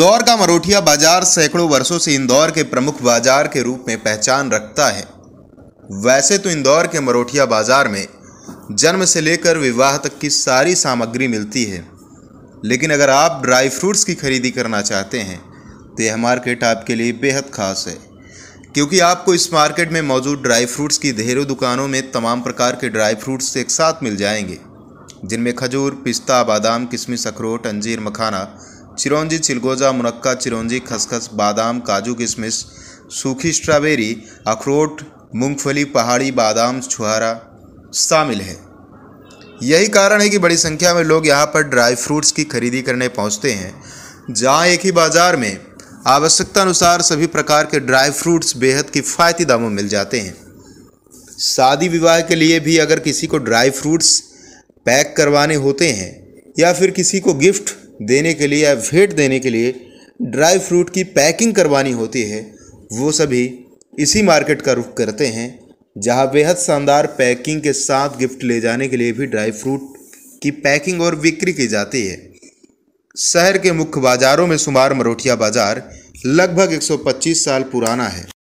इंदौर का मरोठिया बाजार सैकड़ों वर्षों से इंदौर के प्रमुख बाजार के रूप में पहचान रखता है वैसे तो इंदौर के मरोठिया बाजार में जन्म से लेकर विवाह तक की सारी सामग्री मिलती है लेकिन अगर आप ड्राई फ्रूट्स की खरीदी करना चाहते हैं तो यह मार्केट आपके लिए बेहद ख़ास है क्योंकि आपको इस मार्केट में मौजूद ड्राई फ्रूट्स की ढेरों दुकानों में तमाम प्रकार के ड्राई फ्रूट्स एक साथ मिल जाएंगे जिनमें खजूर पिस्ता बादाम किशमिश अखरोट अंजीर मखाना चिरौंजी चिलगोजा मुनक्का चिरौंजी खसखस बादाम काजू किशमिश सूखी स्ट्रॉबेरी अखरोट मूंगफली पहाड़ी बादाम छुहारा शामिल है यही कारण है कि बड़ी संख्या में लोग यहाँ पर ड्राई फ्रूट्स की खरीदी करने पहुँचते हैं जहाँ एक ही बाज़ार में आवश्यकता अनुसार सभी प्रकार के ड्राई फ्रूट्स बेहद किफ़ायती दामों मिल जाते हैं शादी विवाह के लिए भी अगर किसी को ड्राई फ्रूट्स पैक करवाने होते हैं या फिर किसी को गिफ्ट देने के लिए या भेंट देने के लिए ड्राई फ्रूट की पैकिंग करवानी होती है वो सभी इसी मार्केट का रुख करते हैं जहाँ बेहद शानदार पैकिंग के साथ गिफ्ट ले जाने के लिए भी ड्राई फ्रूट की पैकिंग और बिक्री की जाती है शहर के मुख्य बाज़ारों में शुमार मरोठिया बाज़ार लगभग 125 साल पुराना है